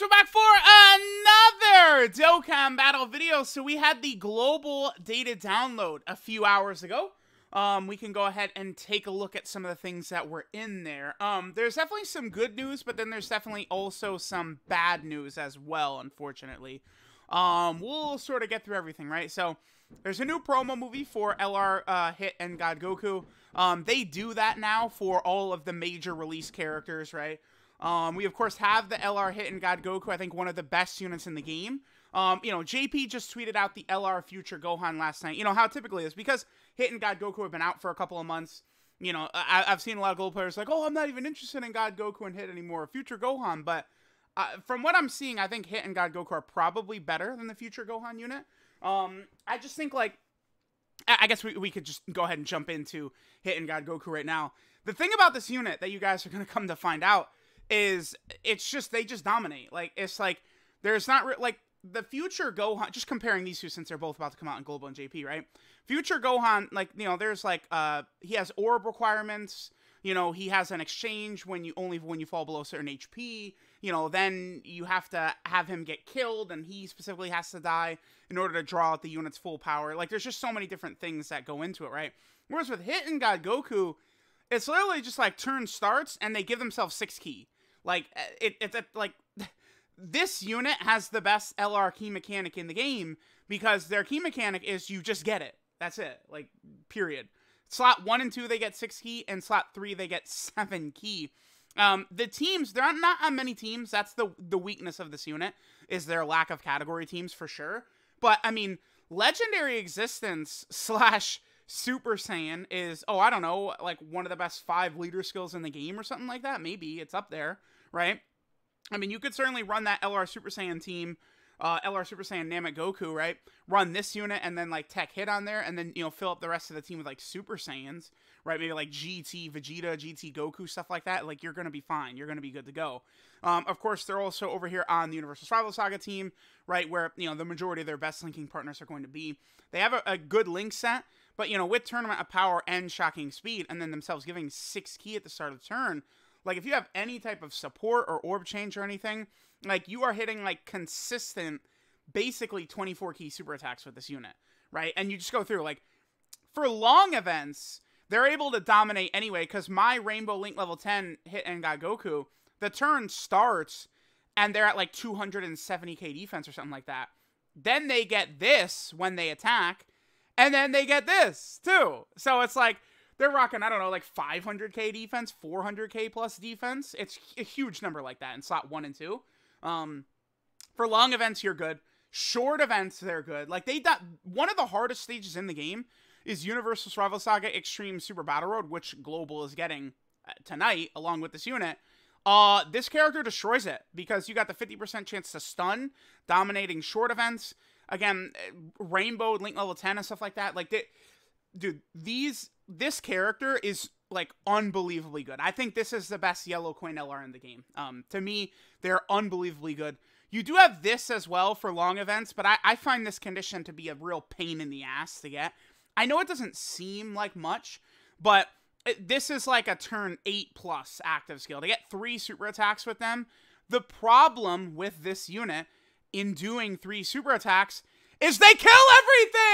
guys, we're back for another Dokkan Battle video. So we had the global data download a few hours ago. Um, we can go ahead and take a look at some of the things that were in there. Um, there's definitely some good news, but then there's definitely also some bad news as well, unfortunately. Um, we'll sort of get through everything, right? So there's a new promo movie for LR uh, Hit and God Goku. Um, they do that now for all of the major release characters, right? Um, we, of course, have the LR hit and God Goku, I think one of the best units in the game. Um, you know, JP just tweeted out the LR future Gohan last night. You know, how typically is because Hit and God Goku have been out for a couple of months. You know, I, have seen a lot of gold players like, oh, I'm not even interested in God Goku and Hit anymore, future Gohan. But uh, from what I'm seeing, I think Hit and God Goku are probably better than the future Gohan unit. Um, I just think, like, I guess we, we could just go ahead and jump into Hit and God Goku right now. The thing about this unit that you guys are going to come to find out is it's just they just dominate. Like it's like there's not re- like the future Gohan. Just comparing these two since they're both about to come out in Global and JP, right? Future Gohan, like you know, there's like uh he has orb requirements. You know, he has an exchange when you only when you fall below certain HP. You know, then you have to have him get killed, and he specifically has to die in order to draw out the unit's full power. Like, there's just so many different things that go into it, right? Whereas with Hit and God Goku, it's literally just like turn starts, and they give themselves six key like uh, it, it's it, like this unit has the best LR key mechanic in the game because their key mechanic is you just get it. That's it. Like period. Slot one and two they get six key, and slot three they get seven key. Um, the teams there are not on many teams. That's the the weakness of this unit is their lack of category teams for sure. But I mean, legendary existence slash Super Saiyan is, oh, I don't know, like one of the best five leader skills in the game or something like that. Maybe it's up there, right? I mean, you could certainly run that LR Super Saiyan team, uh, LR Super Saiyan Namek Goku, right? Run this unit and then like Tech Hit on there, and then you know fill up the rest of the team with like Super Saiyans, right? Maybe like GT Vegeta, GT Goku, stuff like that. Like you're gonna be fine. You're gonna be good to go. Um, of course, they're also over here on the Universal Survival Saga team, right? Where you know the majority of their best linking partners are going to be. They have a, a good link set. But you know, with tournament of power and shocking speed, and then themselves giving six key at the start of the turn, like if you have any type of support or orb change or anything, like you are hitting like consistent, basically 24 key super attacks with this unit, right? And you just go through like for long events, they're able to dominate anyway because my Rainbow Link level 10 hit and got Goku. The turn starts and they're at like 270k defense or something like that. Then they get this when they attack, and then they get this too. So it's like they're rocking, I don't know, like 500K defense, 400K plus defense. It's a huge number like that in slot one and two. Um, for long events, you're good. Short events, they're good. Like they got one of the hardest stages in the game is Universal Survival Saga Extreme Super Battle Road, which Global is getting uh, tonight along with this unit. Uh, this character destroys it because you got the 50% chance to stun, dominating short events again, eh, Rainbow, Link Level 10, and stuff like that. Like, they, dude, these this character is like unbelievably good. I think this is the best yellow coin LR in the game. Um, to me, they're unbelievably good. You do have this as well for long events, but I, I find this condition to be a real pain in the ass to get. I know it doesn't seem like much, but it, this is like a turn 8 plus active skill. To get three super attacks with them, the problem with this unit in doing three super attacks is they kill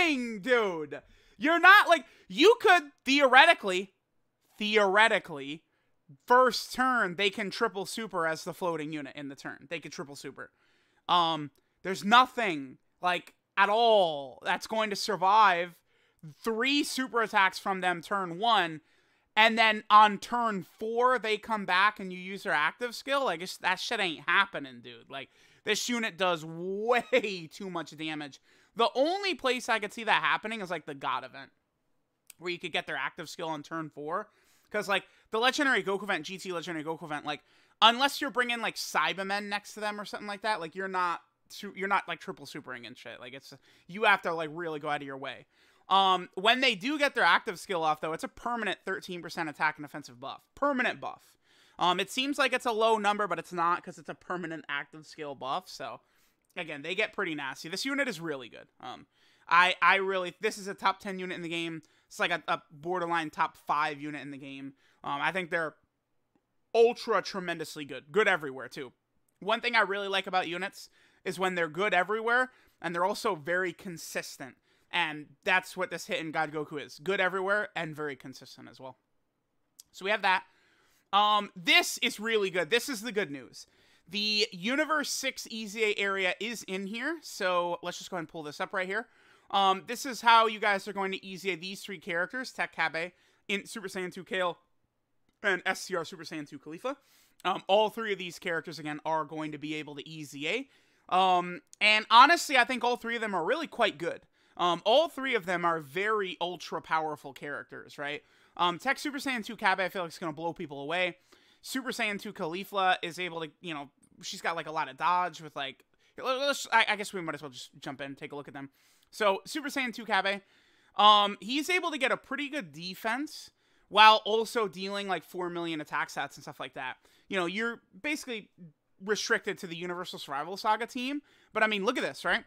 everything, dude. You're not like you could theoretically, theoretically, first turn they can triple super as the floating unit in the turn. They could triple super. Um, there's nothing like at all that's going to survive three super attacks from them turn one. And then on turn four, they come back and you use their active skill. Like, that shit ain't happening, dude. Like, this unit does way too much damage. The only place I could see that happening is like the God event, where you could get their active skill on turn four. Because like the legendary Goku event, GT legendary Goku event, like unless you're bringing like Cybermen next to them or something like that, like you're not you're not like triple supering and shit. Like it's you have to like really go out of your way. Um, when they do get their active skill off though, it's a permanent 13% attack and offensive buff, permanent buff. Um, it seems like it's a low number, but it's not because it's a permanent active skill buff. So, again, they get pretty nasty. This unit is really good. Um, I I really this is a top ten unit in the game. It's like a, a borderline top five unit in the game. Um, I think they're ultra tremendously good, good everywhere too. One thing I really like about units is when they're good everywhere and they're also very consistent. And that's what this hit in God Goku is good everywhere and very consistent as well. So we have that. Um, this is really good. This is the good news. The Universe 6 EZA area is in here, so let's just go ahead and pull this up right here. Um, this is how you guys are going to EZA these three characters, Takabe, in Super Saiyan 2 Kale, and SCR Super Saiyan 2 Khalifa. Um, all three of these characters, again, are going to be able to EZA. Um, and honestly, I think all three of them are really quite good. Um, all three of them are very ultra powerful characters, right? Um, Tech Super Saiyan 2 Kabe, I feel like, is going to blow people away. Super Saiyan 2 Khalifa is able to, you know, she's got like a lot of dodge with like. Let's, I, I guess we might as well just jump in, take a look at them. So, Super Saiyan 2 Kabe, um, he's able to get a pretty good defense while also dealing like 4 million attack stats and stuff like that. You know, you're basically restricted to the Universal Survival Saga team. But I mean, look at this, right?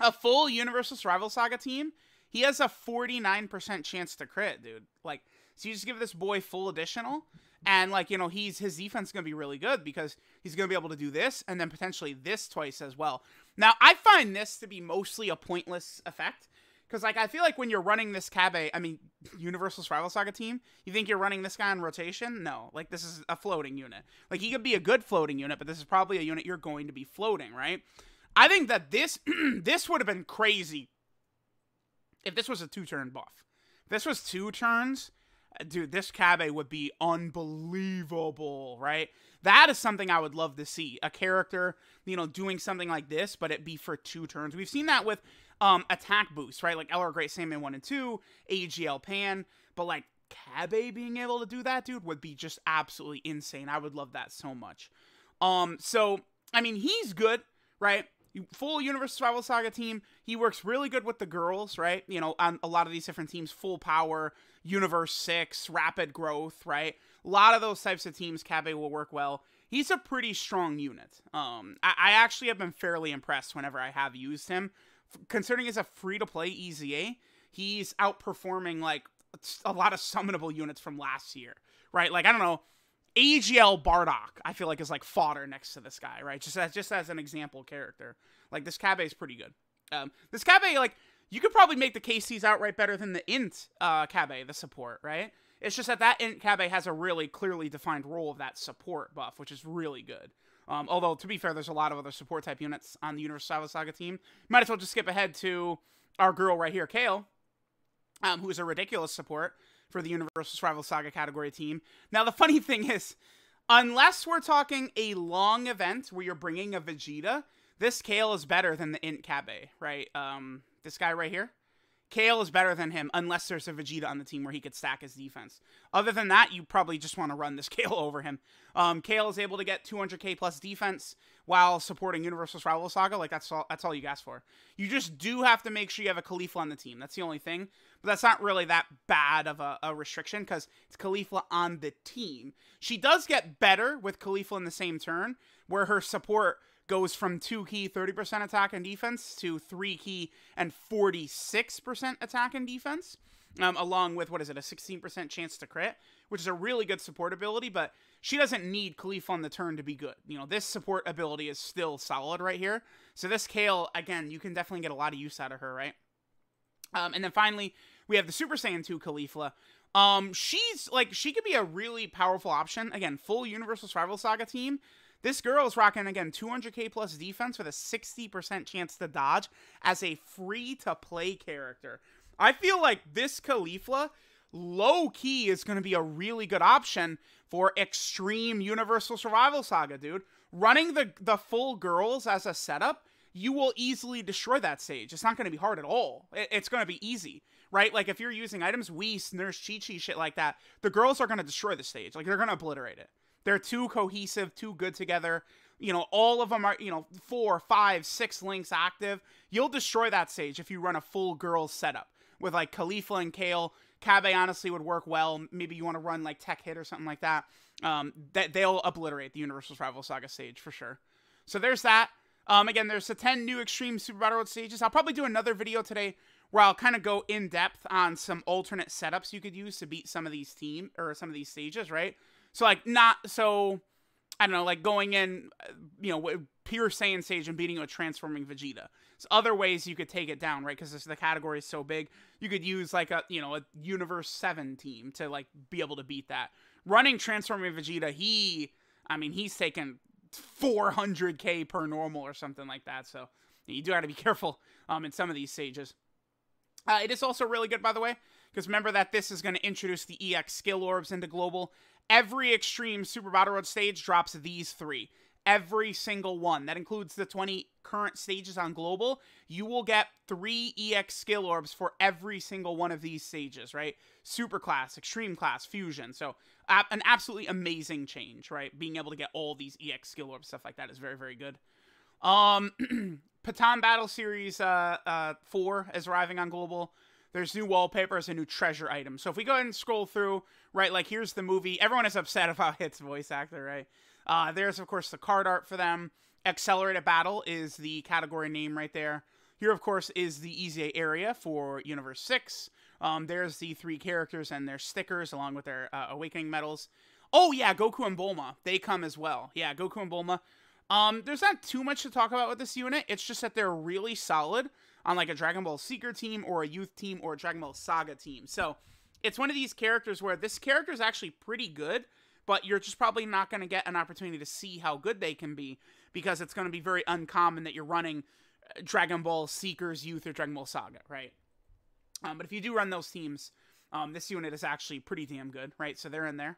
a full Universal Survival Saga team, he has a 49% chance to crit, dude. Like, so you just give this boy full additional, and like, you know, he's his defense is gonna be really good because he's gonna be able to do this and then potentially this twice as well. Now, I find this to be mostly a pointless effect. Because like I feel like when you're running this Cabe, I mean Universal Survival Saga team, you think you're running this guy on rotation? No, like this is a floating unit. Like he could be a good floating unit, but this is probably a unit you're going to be floating, right? I think that this this would have been crazy if this was a two turn buff. If this was two turns, uh, dude, this Cabe would be unbelievable, right? That is something I would love to see. A character, you know, doing something like this, but it be for two turns. We've seen that with um attack boosts, right? Like LR Great Salmon 1 and 2, AGL Pan, but like Cabe being able to do that, dude, would be just absolutely insane. I would love that so much. Um, so I mean, he's good, right? full Universe Survival Saga team. He works really good with the girls, right? You know, on a lot of these different teams, Full Power, Universe 6, Rapid Growth, right? A lot of those types of teams, Cabe will work well. He's a pretty strong unit. Um, I, I actually have been fairly impressed whenever I have used him. F considering a free to play EZA, he's outperforming like a lot of summonable units from last year, right? Like, I don't know AGL Bardock, I feel like is like fodder next to this guy, right? Just as just as an example character, like this Cabe is pretty good. Um, this Cabe, like you could probably make the KCs outright better than the Int uh, Cabe, the support, right? It's just that that Int Cabe has a really clearly defined role of that support buff, which is really good. Um, although to be fair, there's a lot of other support type units on the Universal Saga team. Might as well just skip ahead to our girl right here, Kale, um, who is a ridiculous support for the Universal Survival Saga category team. Now, the funny thing is, unless we're talking a long event where you're bringing a Vegeta, this Kale is better than the Int Kabe, right? Um, this guy right here. Kale is better than him unless there's a Vegeta on the team where he could stack his defense. Other than that, you probably just want to run this Kale over him. Um, Kale is able to get 200k plus defense while supporting Universal Survival Saga. Like that's all that's all you ask for. You just do have to make sure you have a Khalifa on the team. That's the only thing. But that's not really that bad of a, a restriction because it's Khalifa on the team. She does get better with Khalifa in the same turn, where her support goes from two key 30% attack and defense to three key and 46% attack and defense, um, along with what is it, a 16% chance to crit, which is a really good support ability, but she doesn't need Khalifa on the turn to be good. You know, this support ability is still solid right here. So this Kale, again, you can definitely get a lot of use out of her, right? Um, and then finally, we have the Super Saiyan 2 Khalifa. Um, she's like she could be a really powerful option. Again, full Universal Survival Saga team. This girl is rocking again 200k plus defense with a 60% chance to dodge as a free to play character. I feel like this Khalifa low key is going to be a really good option for extreme Universal Survival Saga, dude. Running the the full girls as a setup you will easily destroy that stage. It's not going to be hard at all. It's going to be easy, right? Like if you're using items, Whis, Nurse, Chi Chi, shit like that, the girls are going to destroy the stage. Like they're going to obliterate it. They're too cohesive, too good together. You know, all of them are, you know, four, five, six links active. You'll destroy that stage if you run a full girls setup with like Khalifa and Kale. Cabe honestly would work well. Maybe you want to run like Tech Hit or something like that. Um, that they'll obliterate the Universal Survival Saga stage for sure. So there's that. Um, again, there's the 10 new Extreme Super Battle Road stages. I'll probably do another video today where I'll kind of go in depth on some alternate setups you could use to beat some of these team or some of these stages, right? So like not so I don't know, like going in, you know, pure Saiyan stage and beating a transforming Vegeta. So other ways you could take it down, right? Because the category is so big, you could use like a you know a Universe Seven team to like be able to beat that. Running transforming Vegeta, he, I mean, he's taken 400k per normal or something like that. So you do have to be careful um, in some of these stages. Uh, it is also really good, by the way, because remember that this is going to introduce the EX skill orbs into global. Every extreme Super Battle Road stage drops these three every single one. That includes the 20 current stages on global. You will get three EX skill orbs for every single one of these stages, right? Super class, extreme class, fusion. So uh, an absolutely amazing change, right? Being able to get all these EX skill orbs, stuff like that is very, very good. Um, Patan Battle Series uh, uh, 4 is arriving on global there's new wallpapers and new treasure items. So if we go ahead and scroll through, right, like here's the movie. Everyone is upset about Hit's voice actor, right? Uh, there's, of course, the card art for them. Accelerated Battle is the category name right there. Here, of course, is the Easy area for Universe 6. Um, there's the three characters and their stickers along with their uh, Awakening medals. Oh, yeah, Goku and Bulma. They come as well. Yeah, Goku and Bulma. Um, there's not too much to talk about with this unit. It's just that they're really solid on like a Dragon Ball Seeker team or a Youth team or a Dragon Ball Saga team. So it's one of these characters where this character is actually pretty good, but you're just probably not going to get an opportunity to see how good they can be because it's going to be very uncommon that you're running uh, Dragon Ball Seekers Youth or Dragon Ball Saga, right? Um, but if you do run those teams, um, this unit is actually pretty damn good, right? So they're in there.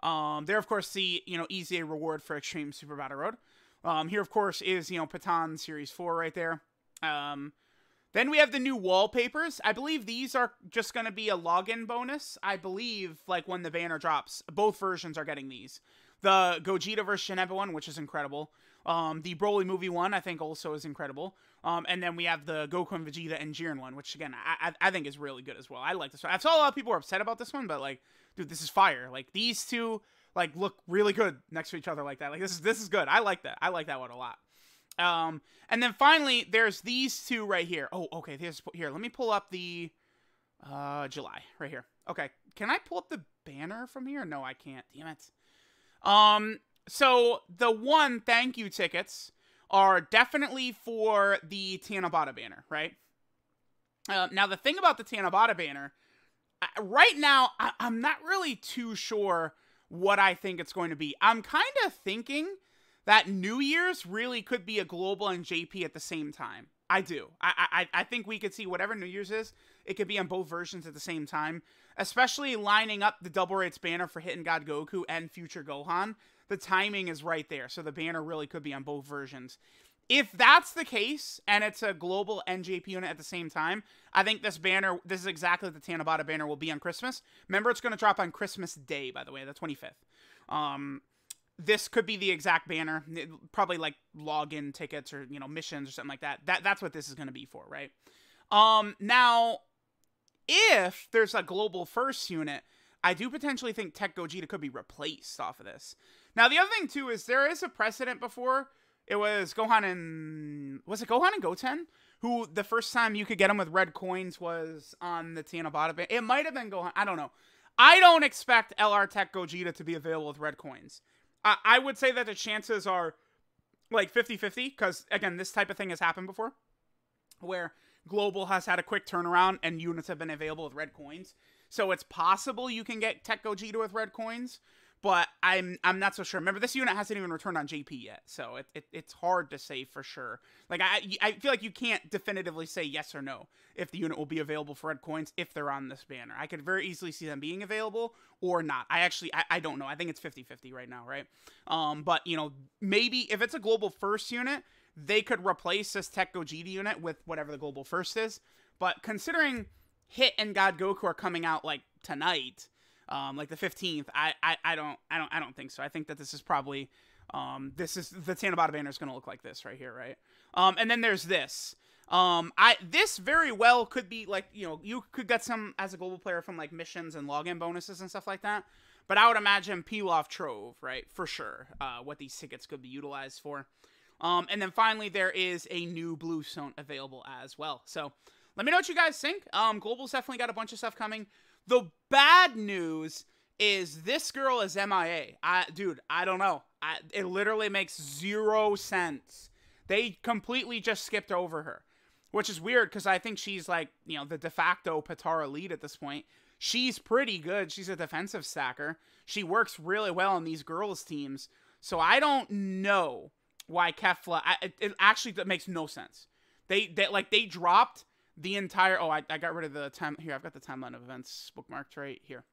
Um, they're of course the you know easy reward for Extreme Super Battle Road. Um, here of course is you know Patan Series Four right there. Um, then we have the new wallpapers. I believe these are just going to be a login bonus. I believe, like, when the banner drops, both versions are getting these. The Gogeta versus Shinobi one, which is incredible. Um, the Broly movie one, I think, also is incredible. Um, and then we have the Goku and Vegeta and Jiren one, which, again, I, I, I think is really good as well. I like this one. I saw a lot of people were upset about this one, but, like, dude, this is fire. Like, these two, like, look really good next to each other like that. Like, this is, this is good. I like that. I like that one a lot. Um, and then finally, there's these two right here. Oh, okay. Here's, here, let me pull up the uh, July right here. Okay. Can I pull up the banner from here? No, I can't. Damn it. Um, so the one thank you tickets are definitely for the Tanabata banner, right? Uh, now, the thing about the Tanabata banner, I, right now, I, I'm not really too sure what I think it's going to be. I'm kind of thinking that New Year's really could be a global and JP at the same time. I do. I, I I think we could see whatever New Year's is, it could be on both versions at the same time. Especially lining up the double rates banner for Hidden God Goku and Future Gohan. The timing is right there, so the banner really could be on both versions. If that's the case, and it's a global NJP unit at the same time, I think this banner, this is exactly what the Tanabata banner will be on Christmas. Remember, it's going to drop on Christmas Day, by the way, the 25th. Um, this could be the exact banner, probably like login tickets or you know missions or something like that. That that's what this is going to be for, right? Um, now, if there's a global first unit, I do potentially think Tech Gogeta could be replaced off of this. Now, the other thing too is there is a precedent before. It was Gohan and was it Gohan and Goten who the first time you could get them with red coins was on the Tiana Bada. It might have been Gohan. I don't know. I don't expect LR Tech Gogeta to be available with red coins. I, I would say that the chances are like 50 50, because again, this type of thing has happened before where global has had a quick turnaround and units have been available with red coins. So it's possible you can get Tech Gogeta with red coins, but I'm I'm not so sure. Remember, this unit hasn't even returned on JP yet, so it, it it's hard to say for sure. Like I I feel like you can't definitively say yes or no if the unit will be available for red coins if they're on this banner. I could very easily see them being available or not. I actually I, I don't know. I think it's 50-50 right now, right? Um, but you know maybe if it's a global first unit, they could replace this Tech GD unit with whatever the global first is. But considering Hit and God Goku are coming out like tonight um, like the 15th. I, I, I don't I don't I don't think so. I think that this is probably um, this is the Tana banner is going to look like this right here, right? Um, and then there's this. Um, I this very well could be like you know you could get some as a global player from like missions and login bonuses and stuff like that. But I would imagine Pilaf Trove, right, for sure, uh, what these tickets could be utilized for. Um, and then finally, there is a new Blue Zone available as well. So let me know what you guys think. Um, Global's definitely got a bunch of stuff coming. The bad news is this girl is MIA. I dude, I don't know. I, it literally makes zero sense. They completely just skipped over her, which is weird because I think she's like you know the de facto Patara lead at this point. She's pretty good. She's a defensive stacker. She works really well in these girls teams. So I don't know why Kefla. I, it, it actually makes no sense. They, they like they dropped the entire oh I, I got rid of the time here i've got the timeline of events bookmarked right here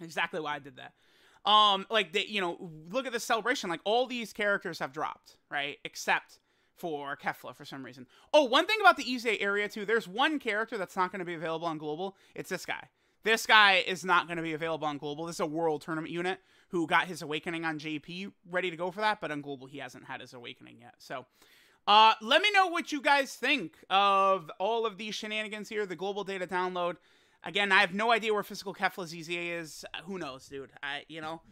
exactly why i did that um like the, you know look at the celebration like all these characters have dropped right except for Kefla for some reason. Oh, one thing about the Ise area too, there's one character that's not going to be available on global. It's this guy. This guy is not going to be available on global. This is a world tournament unit who got his awakening on JP ready to go for that, but on global he hasn't had his awakening yet. So, uh, let me know what you guys think of all of these shenanigans here, the global data download. Again, I have no idea where physical Kefla's EZA is. Uh, who knows, dude? I, you know,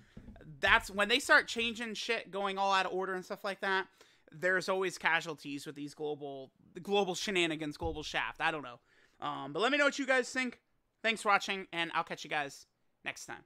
that's when they start changing shit, going all out of order and stuff like that. There's always casualties with these global, global shenanigans, global shaft. I don't know. Um, but let me know what you guys think. Thanks for watching, and I'll catch you guys next time.